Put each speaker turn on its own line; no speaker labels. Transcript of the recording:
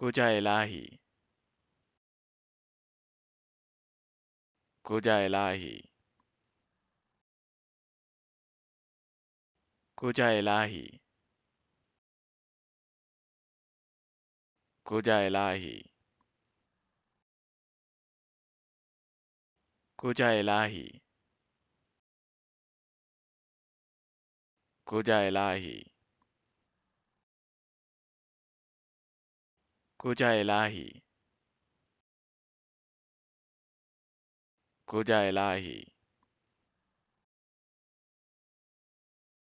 古扎尔拉希。古扎尔拉希。古扎尔拉希。古扎尔拉希。古扎尔拉希。古扎尔拉希。古嘉·会拉希。古嘉·会拉希。